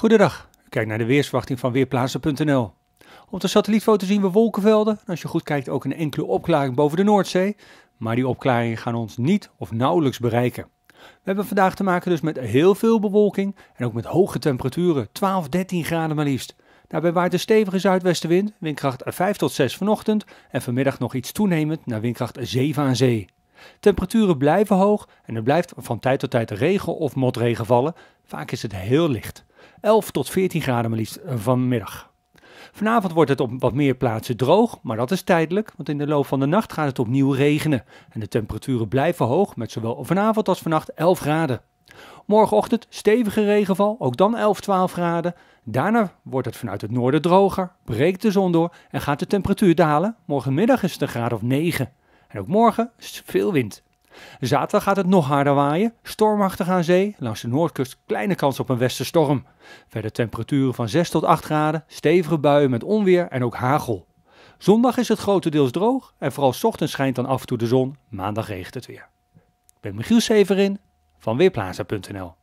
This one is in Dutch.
Goedendag, kijk naar de weersverwachting van Weerplaatsen.nl. Op de satellietfoto zien we wolkenvelden als je goed kijkt ook een enkele opklaring boven de Noordzee. Maar die opklaringen gaan ons niet of nauwelijks bereiken. We hebben vandaag te maken dus met heel veel bewolking en ook met hoge temperaturen, 12, 13 graden maar liefst. Daarbij waait de stevige zuidwestenwind, windkracht 5 tot 6 vanochtend en vanmiddag nog iets toenemend naar windkracht 7 aan zee. Temperaturen blijven hoog en er blijft van tijd tot tijd regen of motregen vallen. Vaak is het heel licht. 11 tot 14 graden maar liefst eh, vanmiddag. Vanavond wordt het op wat meer plaatsen droog, maar dat is tijdelijk, want in de loop van de nacht gaat het opnieuw regenen. En de temperaturen blijven hoog, met zowel vanavond als vannacht 11 graden. Morgenochtend stevige regenval, ook dan 11, 12 graden. Daarna wordt het vanuit het noorden droger, breekt de zon door en gaat de temperatuur dalen. Morgenmiddag is het een graad of 9. En ook morgen veel wind. Zaterdag gaat het nog harder waaien, stormachtig aan zee, langs de noordkust kleine kans op een westerstorm. Verder temperaturen van 6 tot 8 graden, stevige buien met onweer en ook hagel. Zondag is het grotendeels droog en vooral ochtends schijnt dan af en toe de zon, maandag regent het weer. Ik ben Michiel Severin van Weerplaza.nl